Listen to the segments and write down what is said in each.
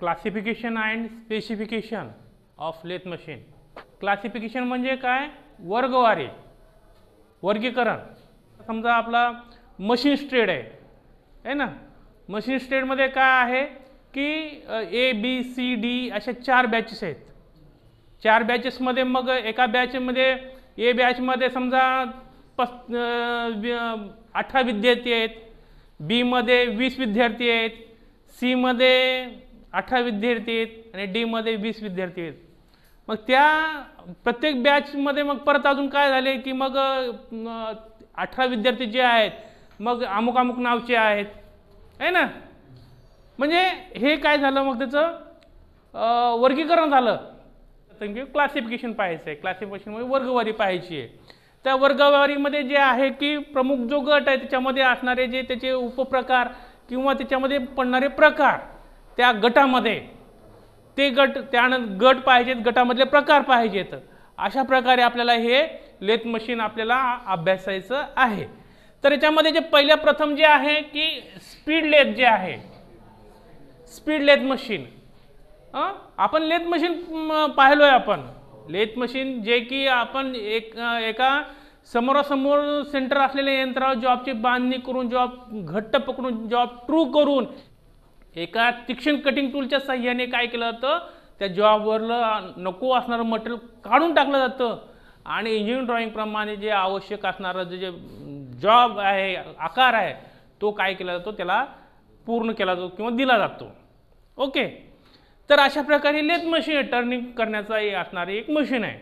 classification and specification of lathe machine classification म्हणजे काय वर्गवारी वर्गीकरण समजा आपला मशीन स्ट्रेड आहे है ना मशीन स्ट्रेडमध्ये काय आहे की ए बी सी डी अशा चार बॅचेस आहेत चार बॅचेसमध्ये मग एका बॅचमध्ये ए बॅचमध्ये समजा पस् अठरा विद्यार्थी आहेत बीमध्ये वीस विद्यार्थी आहेत सीमध्ये अठरा विद्यार्थी आहेत आणि डीमध्ये वीस विद्यार्थी आहेत मग त्या प्रत्येक बॅचमध्ये मग परत अजून काय झाले की मग अठरा विद्यार्थी जे आहेत मग अमुक अमुक नावचे आहेत आहे ना म्हणजे हे काय झालं मग त्याचं वर्गीकरण झालं की क्लासिफिकेशन पाहायचं आहे क्लासिफिकेशन म्हणजे वर्गवारी पाहायची आहे त्या वर्गवारीमध्ये जे आहे की प्रमुख जो गट आहे त्याच्यामध्ये असणारे जे त्याचे उपप्रकार किंवा त्याच्यामध्ये पडणारे प्रकार त्या गटामध्ये ते गट त्यान गट पाहिजेत गटामधले प्रकार पाहिजेत अशा प्रकारे आपल्याला हे लेथ मशीन आपल्याला अभ्यासायचं आहे तर याच्यामध्ये जे पहिल्या प्रथम जे आहे की स्पीड लेथ जे आहे स्पीड लेथ मशीन आपण लेथ मशीन पाहिलो आहे आपण लेथ मशीन जे की आपण एक एका समोरासमोर सेंटर असलेल्या यंत्रावर जॉबची बांधणी करून जॉब घट्ट पकडून जॉब ट्रू करून एका तीक्ष्ण कटिंग टूलच्या सहाय्याने काय केलं जातं त्या जॉबवरलं नको असणारं मटेरियल काढून टाकलं जातं आणि इंजिनिअरिंग ड्रॉईंगप्रमाणे जे आवश्यक असणारं जे जॉब आहे आकार आहे तो काय केला जातो त्याला पूर्ण केला जातो किंवा दिला जातो ओके तर अशा प्रकारे लेथ मशीन आहे टर्निंग करण्याचा असणारी एक मशीन आहे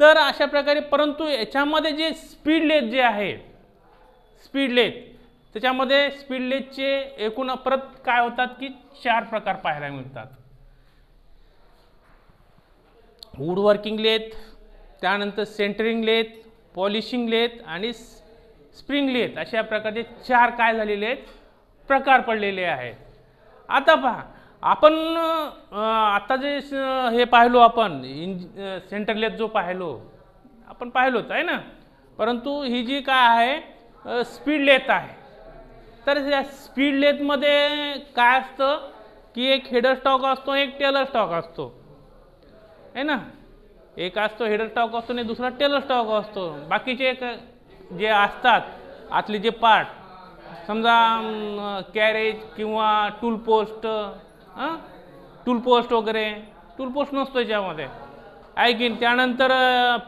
तर अशा प्रकारे परंतु याच्यामध्ये जे स्पीड लेथ जे आहे स्पीड लेथ त्याच्यामध्ये स्पीड लेथचे एकूण अप्रत काय होतात की चार प्रकार पाहायला मिळतात वूडवर्किंग वर्किंग लेथ त्यानंतर सेंटरिंग लेथ पॉलिशिंग लेथ आणि स्प्रिंग लेथ अशा प्रकारचे चार काय झालेले आहेत प्रकार पडलेले आहेत आता पहा आपण आता जे हे पाहिलो आपण इंज सेंटर लेथ जो पाहिलो आपण पाहिलोच आहे ना परंतु ही जी काय आहे स्पीड लेथ आहे तर या स्पीड लेथमध्ये काय असतं की एक हेडर स्टॉक असतो एक टेलर स्टॉक असतो आहे ना एक असतो हेडर स्टॉक असतो आणि दुसरा टेलर स्टॉक असतो बाकीचे जे असतात आतले जे पार्ट समजा कॅरेज किंवा टूल पोस्ट टूल पोस्ट वगैरे टूल पोस्ट नसतो याच्यामध्ये ऐकीन त्यानंतर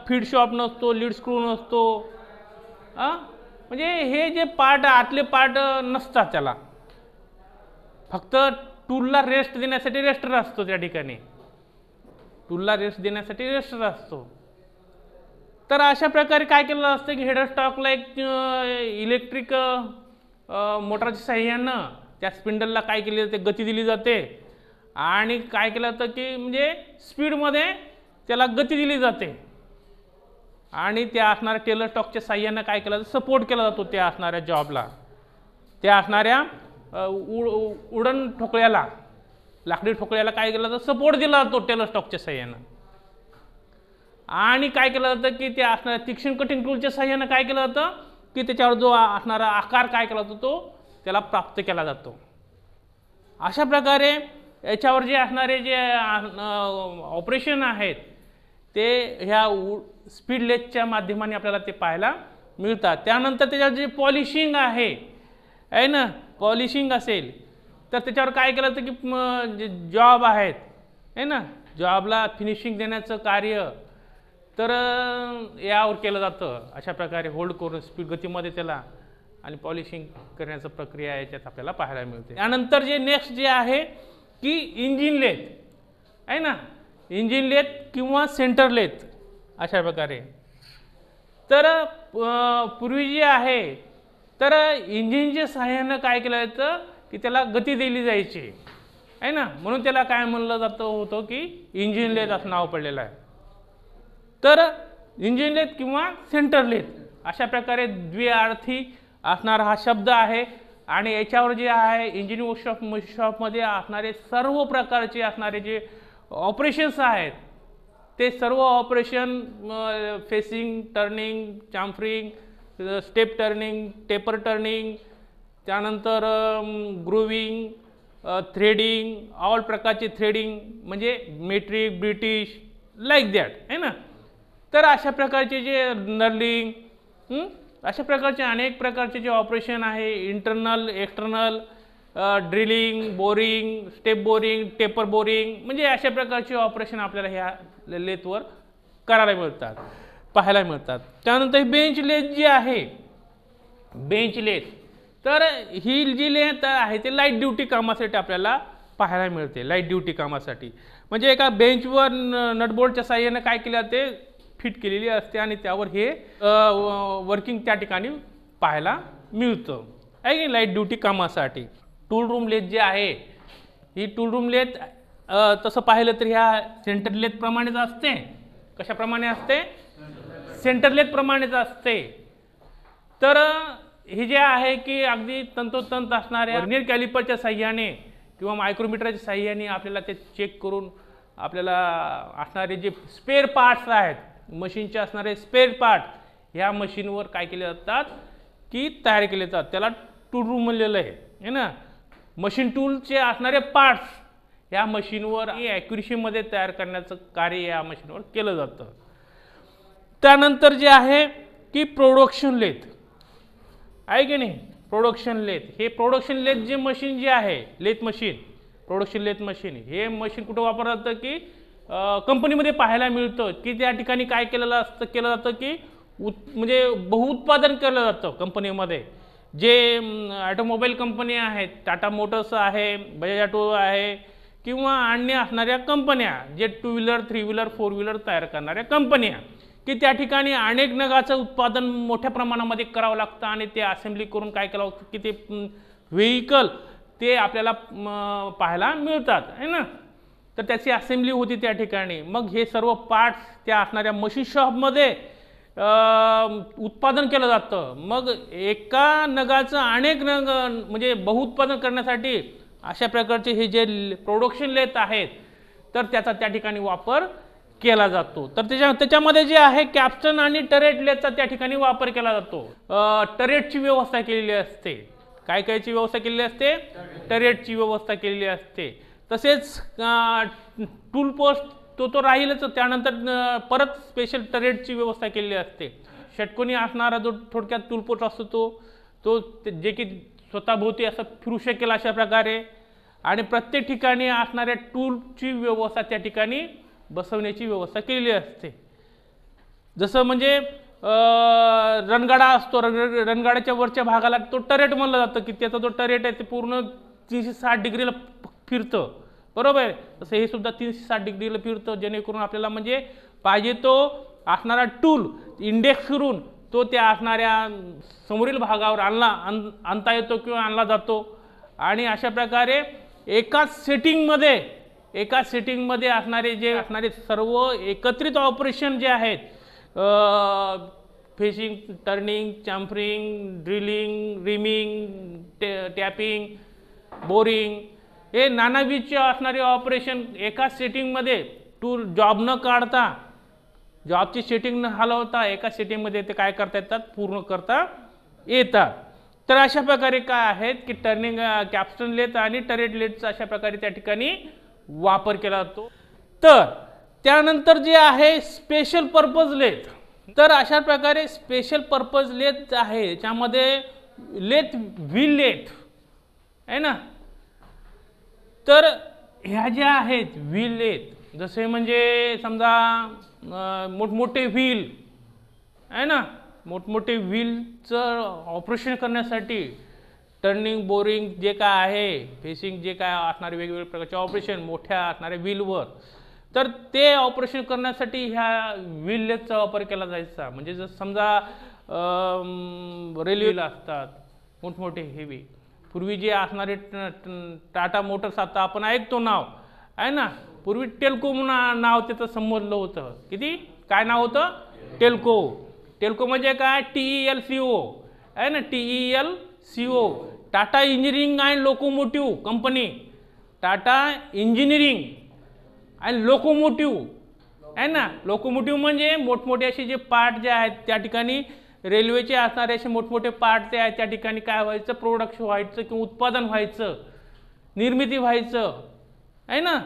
फीड शॉप नसतो लीड स्क्रू नसतो हां म्हणजे हे जे पार्ट आतले पार्ट नसतात त्याला फक्त टूलला रेस्ट देण्यासाठी रेस्टर असतो त्या ठिकाणी टूलला रेस्ट देण्यासाठी रेस्टर असतो तर अशा प्रकारे काय केलं असतं की हेडर स्टॉकला एक इलेक्ट्रिक मोटरच्या साह्यानं त्या स्पिंडलला काय केली जाते गती दिली जाते आणि काय केलं जातं की म्हणजे स्पीडमध्ये त्याला गती दिली जाते आणि त्या असणाऱ्या टेलर स्टॉकच्या साह्यानं काय केलं जातं सपोर्ट केला जातो त्या असणाऱ्या जॉबला त्या असणाऱ्या उड उडण ठोकळ्याला लाकडी ठोकळ्याला काय केलं जातं सपोर्ट दिला जातो टेलर स्टॉकच्या साह्यानं आणि काय केलं जातं की त्या असणाऱ्या तीक्ष्ण कटिंग टूलच्या साह्यानं काय केलं जातं की त्याच्यावर जो असणारा आकार काय केला जातो तो त्याला प्राप्त केला जातो अशा प्रकारे याच्यावर जे असणारे जे ऑपरेशन आहेत ते ह्या उ स्पीड लेसच्या माध्यमाने आपल्याला ते पाहायला मिळतात त्यानंतर त्याच्यावर जे पॉलिशिंग आहे आहे ना पॉलिशिंग असेल तर त्याच्यावर काय केलं तर की जे जॉब आहेत आहे ना जॉबला फिनिशिंग देण्याचं कार्य तर यावर केलं जातं अशा प्रकारे होल्ड करून स्पीड गतीमध्ये त्याला आणि पॉलिशिंग करण्याचं प्रक्रिया याच्यात आपल्याला पाहायला मिळते त्यानंतर जे नेक्स्ट जे आहे की इंजिन लेथ आहे ना इंजिन लेथ किंवा सेंटर लेथ अशा प्रकारे तर पूर्वी जी आहे तर इंजिनच्या सहाय्यानं काय केलं जायचं की त्याला गती दिली जायची आहे ना म्हणून त्याला काय म्हणलं जातं होतं की इंजिन लेत असं नाव पडलेलं आहे तर इंजिन लेत किंवा सेंटर लेत अशा प्रकारे द्विअर्थी असणारा हा शब्द आहे आणि याच्यावर जे आहे इंजिन वर्कशॉप शॉपमध्ये असणारे सर्व प्रकारचे असणारे जे ऑपरेशन्स आहेत ते सर्व operation facing turning chamfering step turning taper turning त्यानंतर ग्रुविंग थ्रेडिंग ऑल प्रकारचे थ्रेडिंग म्हणजे मेट्रिक ब्रिटिश लाईक दॅट आहे ना तर अशा प्रकारचे जे नर्लिंग अशा प्रकारचे अनेक प्रकारचे जे ऑपरेशन आहे internal external drilling boring step boring taper boring म्हणजे अशा प्रकारचे ऑपरेशन आपल्याला ह्या लेथवर करायला मिळतात पाहायला मिळतात त्यानंतर बेंच लेथ जी आहे बेंच लेथ तर ही जी लेथ आहे ते लाईट ड्युटी कामासाठी आपल्याला पाहायला मिळते लाईट ड्युटी कामासाठी म्हणजे एका बेंचवर नटबोल्टच्या साह्यानं काय केलं ते फिट केलेली असते आणि त्यावर हे वर्किंग त्या ठिकाणी पाहायला मिळतं आहे की लाईट ड्युटी कामासाठी टूल रूम लेथ जे आहे ही टूल रूम लेथ तसं पाहिलं तर ह्या सेंटर लेथप्रमाणेच असते कशाप्रमाणे असते सेंटर लेथप्रमाणेच असते तर हे जे आहे की अगदी तंतोतंत असणाऱ्या निर कॅलिपरच्या साह्याने किंवा मायक्रोमीटरच्या साह्याने आपल्याला ते चेक करून आपल्याला असणारे जे स्पेअर पार्ट्स आहेत मशीनचे असणारे स्पेअर पार्ट ह्या मशीनवर काय केले जातात की तयार केले जातात त्याला टूल रूम म्हणलेलं आहे ना मशीन टूलचे असणारे पार्ट्स या मशीनवर ॲक्युरेशीमध्ये तयार करण्याचं कार्य या मशीनवर केलं जातं त्यानंतर जे आहे की प्रोडक्शन लेथ आहे की नाही प्रोडक्शन लेथ हे प्रोडक्शन लेथ जे मशीन जे आहे lathe machine production lathe machine हे मशीन कुठं वापरलं जातं की कंपनीमध्ये पाहायला मिळतं की त्या ठिकाणी काय केलेलं असतं केलं जातं की उत् म्हणजे बहुउत्पादन केलं जातं कंपनीमध्ये जे ॲटोमोबाईल कंपन्या आहेत टाटा मोटर्स आहे बजाज ऑटो आहे किंवा अन्य असणाऱ्या कंपन्या जे two wheeler three wheeler four wheeler तयार करणाऱ्या कंपन्या की त्या ठिकाणी अनेक नगाचं उत्पादन मोठ्या प्रमाणामध्ये करावं लागतं आणि ते असेंब्ली करून काय करावं की ते व्हेकल ते आपल्याला पाहायला मिळतात आहे ना तर त्याची असेंब्ली होती त्या ठिकाणी मग हे सर्व पार्ट्स त्या असणाऱ्या मशीन शॉपमध्ये उत्पादन केलं जातं मग एका नगाचं अनेक नग म्हणजे बहुउत्पादन करण्यासाठी अशा प्रकारचे हे जे प्रोडक्शन लेत आहेत तर त्याचा त्या ठिकाणी वापर केला जातो तर त्याच्या त्याच्यामध्ये जे आहे कॅप्टन आणि टरेट लेचा त्या ठिकाणी वापर केला जातो टरेटची व्यवस्था केलेली असते काय कायची व्यवस्था केलेली असते टरेटची व्यवस्था केलेली असते तसेच टूल पोस्ट तो तो राहीलच त्यानंतर परत स्पेशल टरेटची व्यवस्था केलेली असते षटकोनी असणारा जो थोडक्यात तुलपोट असतो तो तो जे की स्वतःभोवती असं फिरू शकेल अशा प्रकारे आणि प्रत्येक ठिकाणी असणाऱ्या टूलची व्यवस्था त्या ठिकाणी बसवण्याची व्यवस्था केलेली असते जसं म्हणजे रणगाडा असतो रण रणगाड्याच्या वरच्या भागाला तो टरेट म्हणलं जातं की त्याचा जो टरेट आहे ते पूर्ण तीनशे साठ डिग्रीला फिरतं बरोबर आहे तसं हे सुद्धा तीनशे साठ डिग्रीला फिरतं जेणेकरून आपल्याला म्हणजे पाहिजे तो असणारा टूल इंडेक्स करून तो त्या असणाऱ्या समोरील भागावर आणला आण आणता येतो किंवा आणला जातो आणि अशा प्रकारे एकाच सेटिंगमध्ये एकाच सेटिंगमध्ये असणारे जे असणारे सर्व एकत्रित ऑपरेशन जे आहेत facing turning chamfering drilling reaming tapping boring हे नानाविधचे असणारे ऑपरेशन एकाच सेटिंगमध्ये टू जॉब न काढता जॉबची सेटिंग न हलवता एका सेटिंगमध्ये ते काय करता येतात पूर्ण करता येतात तर अशा प्रकारे काय आहेत की टर्निंग कॅप्स्टन लेथ आणि टरेट लेथचा अशा प्रकारे त्या ठिकाणी वापर केला जातो तर त्यानंतर जे आहे स्पेशल पर्पज लेथ तर अशा प्रकारे स्पेशल पर्पज लेथ आहे ज्यामध्ये लेथ व्ही लेथ आहे ना तर ह्या ज्या आहेत व्हील आहेत जसे म्हणजे समजा मोठमोठे व्हील आहे ना मोठमोठे व्हीलचं ऑपरेशन करण्यासाठी टर्निंग बोरिंग जे काय आहे फेसिंग जे काय असणारे वेगवेगळ्या प्रकारचे ऑपरेशन मोठ्या असणाऱ्या व्हीलवर तर ते ऑपरेशन करण्यासाठी ह्या व्हीलचा वापर केला जायचा म्हणजे जर समजा रेल्वेला असतात मोठमोठे हेवी पूर्वी जे असणारे टाटा मोटर्स आता आपण ऐकतो नाव आहे ना पूर्वी टेल्को म्हणून नाव त्याचं संबोधलं होतं किती काय नाव होतं टेल्को टेल्को म्हणजे काय T E L C O आहे ना T E L C O Tata engineering and locomotive company Tata engineering and locomotive आहे ना लोकोमोटिव्ह म्हणजे मोठमोठे असे जे पार्ट जे आहेत त्या ठिकाणी रेल्वेचे असणारे असे मोठमोठे पार्ट ते आहेत त्या ठिकाणी काय व्हायचं प्रोडक्शन व्हायचं किंवा उत्पादन व्हायचं निर्मिती व्हायचं आहे ना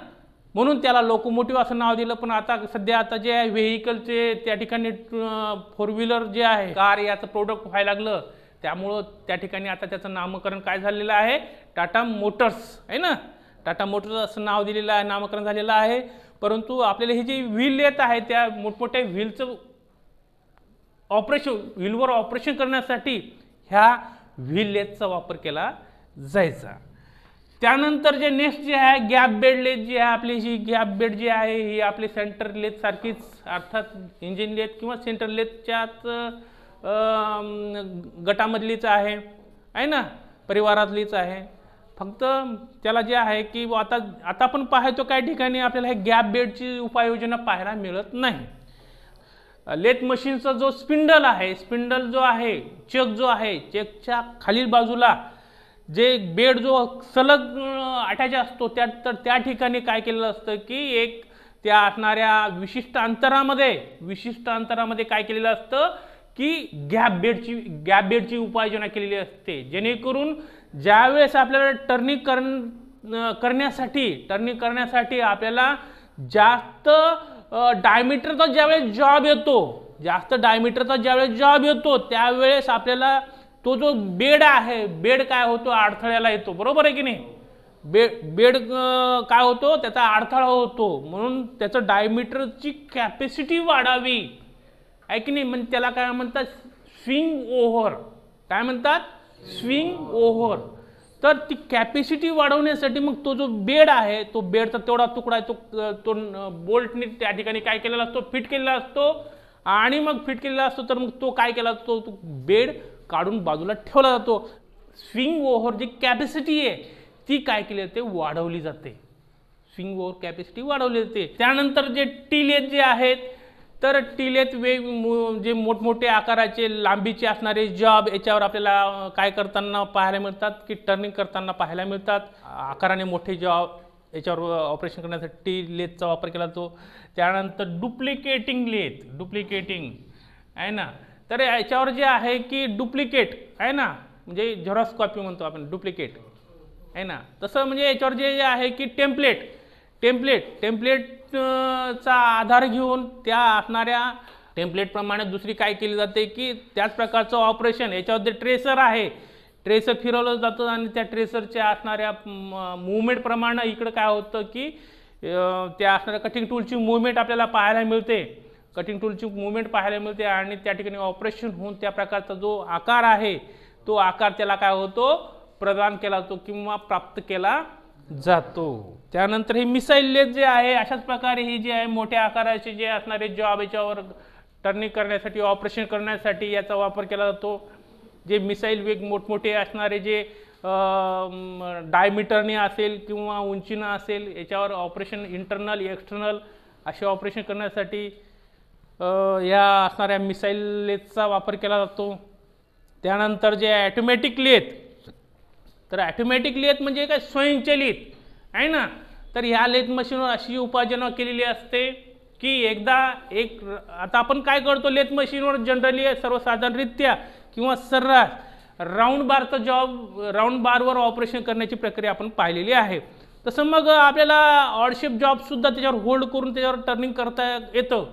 म्हणून त्याला लोकोमोटिव्ह असं नाव दिलं पण आता सध्या आता जे आहे व्हेकलचे त्या ठिकाणी फोर व्हीलर जे आहे कार याचं प्रोडक्ट व्हायला लागलं त्यामुळं त्या ठिकाणी आता त्याचं नामकरण काय झालेलं आहे टाटा मोटर्स आहे ना टाटा मोटर्स असं नाव दिलेलं आहे नामकरण झालेलं आहे परंतु आपल्याला हे जे व्हील येत आहे त्या मोठमोठ्या व्हीलचं ऑपरेशन व्हीलवर ऑपरेशन करण्यासाठी ह्या व्हील लेथचा वापर केला जायचा त्यानंतर जे नेक्स्ट जे आहे गॅप बेड लेथ जी आहे आपली ही गॅप बेड जी आहे ही आपली सेंटर लेथ सारखीच अर्थात इंजिन लेत किंवा सेंटर लेथच्याच गटामधलीच आहे आहे ना परिवारातलीच आहे फक्त त्याला जे आहे की आता आता आपण पाहतो काही ठिकाणी आपल्याला हे गॅप बेडची उपाययोजना पाहायला मिळत नाही लेथ मशीनचा जो स्पिंडल आहे स्पिंडल जो आहे चेक जो आहे चेकच्या खालील बाजूला जे बेड जो सलग अटॅच असतो त्या तर त्या ठिकाणी काय केलेलं असतं की एक त्या असणाऱ्या विशिष्ट अंतरामध्ये विशिष्ट अंतरामध्ये काय केलेलं असतं की गॅप बेडची गॅप बेडची उपाययोजना केलेली असते जेणेकरून ज्यावेळेस आपल्याला टर्निंग करण्यासाठी टर्निंग करण्यासाठी आपल्याला जास्त डायमीटरचा ज्यावेळेस जॉब येतो जास्त डायमीटरचा ज्यावेळेस जॉब येतो त्यावेळेस आपल्याला तो जो बेड आहे बेड काय होतो अडथळ्याला येतो बरोबर आहे की नाही बे बेड काय होतो त्याचा अडथळा होतो म्हणून त्याचं डायमीटरची कॅपॅसिटी वाढावी आहे की नाही म्हणजे त्याला काय म्हणतात स्विंग ओव्हर काय म्हणतात स्विंग ओव्हर तर ती कॅपॅसिटी वाढवण्यासाठी मग तो जो बेड आहे तो बेडचा तेवढा तुकडा आहे तो तो बोल्टने त्या ठिकाणी काय केलेला असतो फिट केलेला असतो आणि मग फिट केलेला असतो तर मग तो काय केला जातो तो बेड काढून बाजूला ठेवला जातो स्विंग ओव्हर जी कॅपॅसिटी आहे ती काय केली जाते वाढवली जाते स्विंग ओव्हर कॅपॅसिटी वाढवली जाते त्यानंतर जे टिलेज जे आहेत तर टिलेत वेग जे मोठमोठे आकाराचे लांबीचे असणारे जॉब याच्यावर आपल्याला काय करताना पाहायला मिळतात की टर्निंग करताना पाहायला मिळतात आकाराने मोठे जॉब याच्यावर ऑपरेशन करण्यासाठी टी लेथचा वापर केला जातो त्यानंतर डुप्लिकेटिंग लेथ डुप्लिकेटिंग आहे ना तर याच्यावर जे आहे की डुप्लिकेट आहे ना म्हणजे झेरॉक्स कॉपी म्हणतो आपण डुप्लिकेट आहे ना तसं म्हणजे याच्यावर जे आहे की टेम्पलेट टेम्प्लेट टेम्पलेट चा आधार घेऊन त्या असणाऱ्या टेम्पलेटप्रमाणे दुसरी काय केली जाते की त्याच प्रकारचं ऑपरेशन याच्यामध्ये ट्रेसर आहे ट्रेसर फिरवलं जातं आणि त्या ट्रेसरच्या असणाऱ्या मुवमेंटप्रमाणे इकडं काय होतं की त्या असणाऱ्या कटिंग टूलची मुवमेंट आपल्याला पाहायला मिळते कटिंग टूलची मुवमेंट पाहायला मिळते आणि त्या ठिकाणी ऑपरेशन होऊन त्या प्रकारचा जो आकार आहे तो आकार त्याला काय होतो प्रदान केला जातो किंवा प्राप्त केला जातो त्यानंतर हे मिसाईल जे आहे अशाच प्रकारे ही जी आहे मोठ्या आकाराचे जे असणारे जॉब याच्यावर टर्निंग करण्यासाठी ऑपरेशन करण्यासाठी याचा वापर केला जातो जे मिसाईल वेग मोठमोठे असणारे जे डायमीटरने असेल किंवा उंचीनं असेल याच्यावर ऑपरेशन इंटरनल एक्सटर्नल असे ऑपरेशन करण्यासाठी या असणाऱ्या मिसाईल लेथचा वापर केला जातो त्यानंतर जे ॲटोमॅटिक लेथ तर ॲटोमॅटिक लेत म्हणजे काय स्वयंचलित आहे ना तर ह्या लेथ मशीनवर अशी उपाययोजना केलेली असते की एकदा एक आता आपण काय करतो लेथ मशीनवर जनरली सर्वसाधारणरित्या किंवा सर्रास राऊंड बारचा जॉब राऊंड बारवर ऑपरेशन करण्याची प्रक्रिया आपण पाहिलेली आहे तसं मग आपल्याला ऑडशिप जॉबसुद्धा त्याच्यावर होल्ड करून त्याच्यावर टर्निंग करता येतं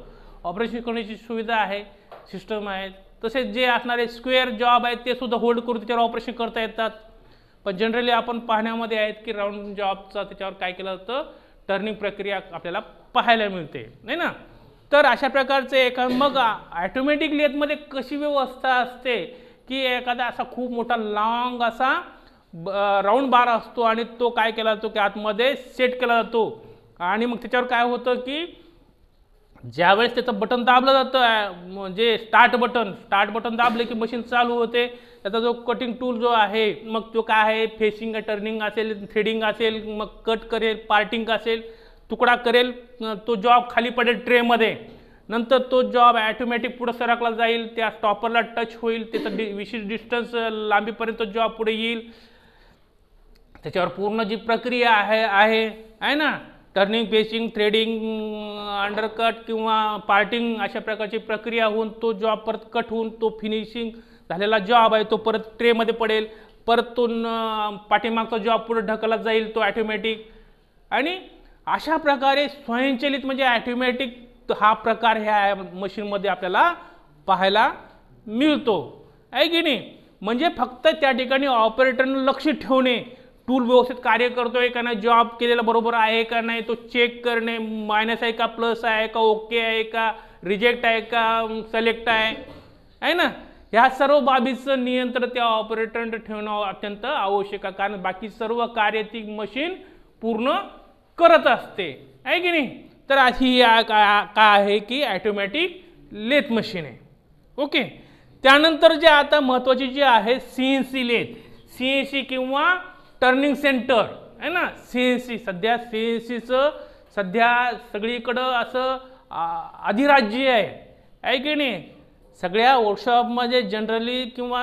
ऑपरेशन करण्याची सुविधा आहे सिस्टम आहे तसेच जे असणारे स्क्वेअर जॉब आहेत ते सुद्धा होल्ड करून त्याच्यावर ऑपरेशन करता येतात पण जनरली आपण पाहण्यामध्ये आहेत की राऊंड जॉबचा त्याच्यावर काय केलं जातं टर्निंग प्रक्रिया आपल्याला पाहायला मिळते नाही ना तर अशा प्रकारचे एका मग ॲटोमॅटिक लेथमध्ये कशी व्यवस्था असते की एखादा असा खूप मोठा लाँग असा राऊंड बार असतो आणि तो काय केला जातो की आतमध्ये सेट केला जातो आणि मग त्याच्यावर काय होतं की ज्यावेळेस त्याचं बटन दाबलं जातं जे स्टार्ट बटन स्टार्ट बटन दाबले की मशीन चालू होते त्याचा जो कटिंग टूल जो आहे मग तो काय आहे फेसिंग टर्निंग असेल थ्रेडिंग असेल मग कट करेल पार्टिंग असेल तुकडा करेल तो जॉब खाली पडेल ट्रेमध्ये नंतर तो जॉब ॲटोमॅटिक पुढं सरकला जाईल त्या स्टॉपरला टच होईल त्याचा डि विशेष डिस्टन्स लांबीपर्यंत जॉब पुढे येईल त्याच्यावर पूर्ण जी प्रक्रिया आहे आहे आहे ना टर्निंग पेसिंग थ्रेडिंग अंडरकट किंवा पार्टिंग अशा प्रकारची प्रक्रिया होऊन तो जॉब परत कट होऊन तो फिनिशिंग झालेला जॉब आहे तो परत ट्रेमध्ये पडेल परत तो पाठीमागचा जॉब पुढे ढकलला जाईल तो ॲटोमॅटिक आणि अशा प्रकारे स्वयंचलित म्हणजे ॲटोमॅटिक हा प्रकार ह्या मशीनमध्ये आपल्याला पाहायला मिळतो आहे की नाही म्हणजे फक्त त्या ठिकाणी ऑपरेटरनं लक्ष ठेवणे टूल व्यवस्थित कार्य करतोय का नाही जॉब केलेला बरोबर आहे का नाही तो चेक करणे मायनस आहे का प्लस आहे का ओके आहे का रिजेक्ट आहे का सिलेक्ट आहे आहे ना ह्या सर्व बाबीचं नियंत्रण त्या ऑपरेटर ठेवणं अत्यंत आवश्यक आहे कारण बाकी सर्व कार्य ती मशीन पूर्ण करत असते आहे की नाही तर ही का आहे की ॲटोमॅटिक लेथ मशीन आहे ओके त्यानंतर जे आता महत्त्वाची जी आहे C N C lathe C N C किंवा टर्निंग सेंटर आहे ना सी एन सी सध्या सी एन सीचं सध्या सगळीकडं असं अधिराज्य आहे आहे की नाही सगळ्या वर्कशॉपमध्ये जनरली किंवा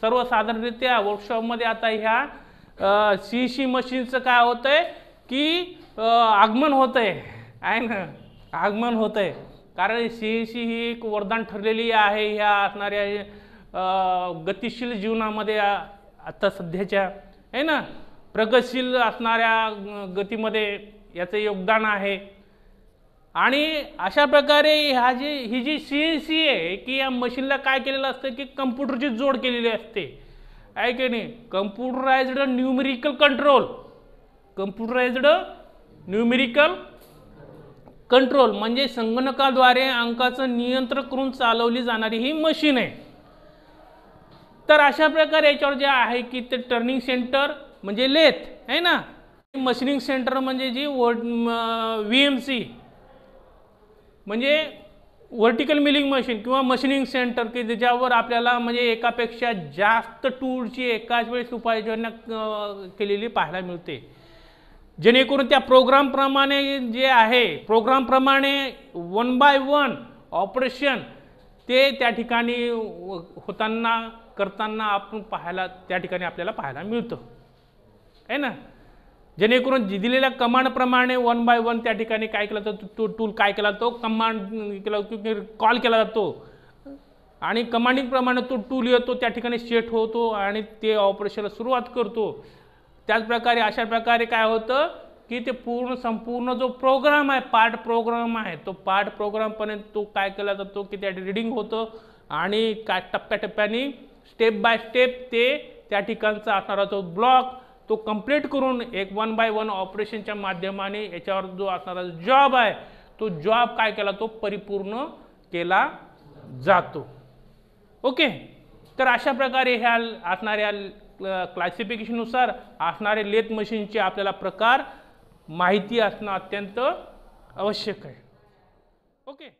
सर्वसाधारणरित्या वर्कशॉपमध्ये आता ह्या सी सी मशीनचं काय होतं आहे की आगमन होतं आहे आहे ना आगमन होतं आहे कारण सी सी ही एक वरदान ठरलेली आहे ह्या असणाऱ्या गतिशील जीवनामध्ये आता सध्याच्या आहे ना प्रगतशील असणाऱ्या गतीमध्ये याचं योगदान आहे आणि अशा प्रकारे ह्या जी ही जी सी एन सी आहे की या मशीनला काय केलेलं असतं की कम्प्युटरची जोड केलेली असते आहे की नाही computerised numerical control computerised numerical control म्हणजे संगणकाद्वारे अंकाचं नियंत्रण करून चालवली जाणारी ही मशीन आहे तर अशा प्रकारे याच्यावर जे आहे की ते टर्निंग सेंटर म्हणजे लेथ आहे ना मशिनिंग सेंटर म्हणजे जी व व्ही एम सी म्हणजे व्हर्टिकल मिलिंग मशीन किंवा मशिनिंग सेंटर की ज्याच्यावर आपल्याला म्हणजे एकापेक्षा जास्त टूरची एकाच वेळेस उपाययोजना केलेली पाहायला मिळते जेणेकरून त्या प्रोग्रामप्रमाणे जे आहे प्रोग्रामप्रमाणे वन बाय वन ऑपरेशन ते त्या ठिकाणी होताना करताना आपण पाहायला त्या ठिकाणी आपल्याला पाहायला मिळतं आहे ना जेणेकरून दिलेल्या कमांडप्रमाणे वन बाय वन त्या ठिकाणी काय केला जातो तो टूल काय केला जातो कमांड केला कॉल केला जातो आणि कमांडिंगप्रमाणे तो टूल येतो त्या ठिकाणी सेट होतो आणि ते ऑपरेशनला सुरुवात करतो त्याचप्रकारे अशा प्रकारे काय होतं की ते पूर्ण संपूर्ण जो प्रोग्राम आहे पार्ट प्रोग्राम आहे तो पार्ट प्रोग्रामपर्यंत तो काय केला जातो की त्या रीडिंग होतं आणि काय टप्प्याटप्प्याने स्टेप बाय स्टेप ते त्या ठिकाणचा असणारा जो ब्लॉक तो कंप्लीट करून एक वन बाय वन ऑपरेशनच्या माध्यमाने याच्यावर जो असणारा जॉब आहे तो जॉब काय केला तो परिपूर्ण केला जातो ओके तर अशा प्रकारे ह्या असणाऱ्या क्लासिफिकेशननुसार असणारे लेथ मशीनचे आपल्याला प्रकार माहिती असणं अत्यंत आवश्यक आहे ओके